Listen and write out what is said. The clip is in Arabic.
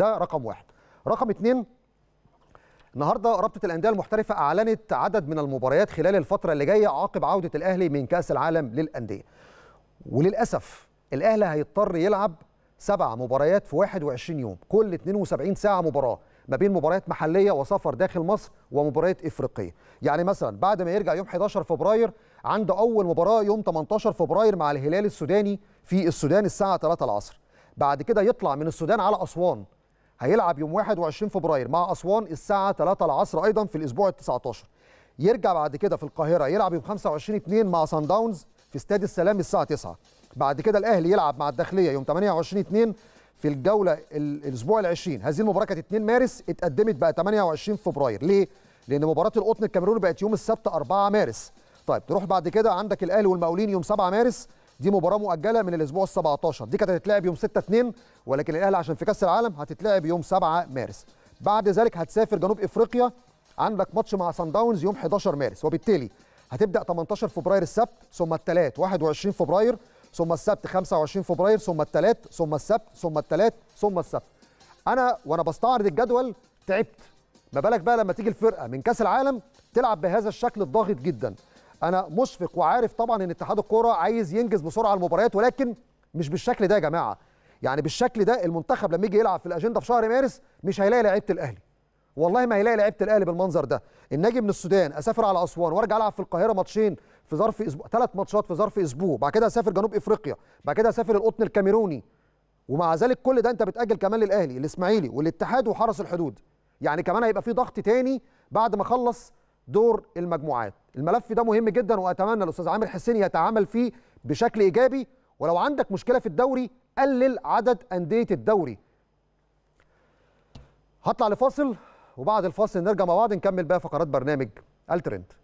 ده رقم واحد رقم اتنين النهارده رابطه الانديه المحترفه اعلنت عدد من المباريات خلال الفتره اللي جايه عقب عوده الاهلي من كاس العالم للانديه وللاسف الاهلي هيضطر يلعب سبع مباريات في 21 يوم كل 72 ساعه مباراه ما بين مباريات محليه وسفر داخل مصر ومباريات افريقيه يعني مثلا بعد ما يرجع يوم 11 فبراير عنده اول مباراه يوم 18 فبراير مع الهلال السوداني في السودان الساعه 3 العصر بعد كده يطلع من السودان على اسوان هيلعب يوم 21 فبراير مع اسوان الساعه 3 العصر ايضا في الاسبوع ال 19 يرجع بعد كده في القاهره يلعب يوم 25 2 مع سان داونز في استاد السلام الساعه 9 بعد كده الاهلي يلعب مع الداخليه يوم 28 2 في الجوله الاسبوع ال 20 هذه المباراه كانت 2 مارس اتقدمت بقى 28 فبراير ليه لان مباراه القطن الكاميروني بقت يوم السبت 4 مارس طيب تروح بعد كده عندك الاهلي والمقاولين يوم 7 مارس دي مباراه مؤجله من الاسبوع ال 17 دي كانت هتتلعب يوم 6 2 ولكن الاهلي عشان في كاس العالم هتتلعب يوم 7 مارس بعد ذلك هتسافر جنوب افريقيا عندك ماتش مع سان داونز يوم 11 مارس وبالتالي هتبدا 18 فبراير السبت ثم الثلاث 21 فبراير ثم السبت 25 فبراير ثم الثلاث ثم السبت ثم الثلاث ثم السبت انا وانا بستعرض الجدول تعبت ما بالك بقى لما تيجي الفرقه من كاس العالم تلعب بهذا الشكل الضاغط جدا انا مشفق وعارف طبعا ان اتحاد الكوره عايز ينجز بسرعه المباريات ولكن مش بالشكل ده يا جماعه يعني بالشكل ده المنتخب لما يجي يلعب في الاجنده في شهر مارس مش هيلاقي لعيبه الاهلي والله ما هيلاقي لعيبه الاهلي بالمنظر ده ان اجي من السودان اسافر على اسوان وارجع العب في القاهره ماتشين في ظرف اسبوع ثلاث ماتشات في ظرف اسبوع بعد كده اسافر جنوب افريقيا بعد كده اسافر القطن الكاميروني ومع ذلك كل ده انت بتاجل كمان للاهلي الاسماعيلي والاتحاد وحرس الحدود يعني كمان هيبقى في ضغط تاني بعد ما خلص دور المجموعات الملف ده مهم جدا واتمنى الاستاذ عامر حسين يتعامل فيه بشكل ايجابي ولو عندك مشكله في الدوري قلل عدد انديه الدوري هطلع لفاصل وبعد الفاصل نرجع مع بعض نكمل بقى فقرات برنامج الترند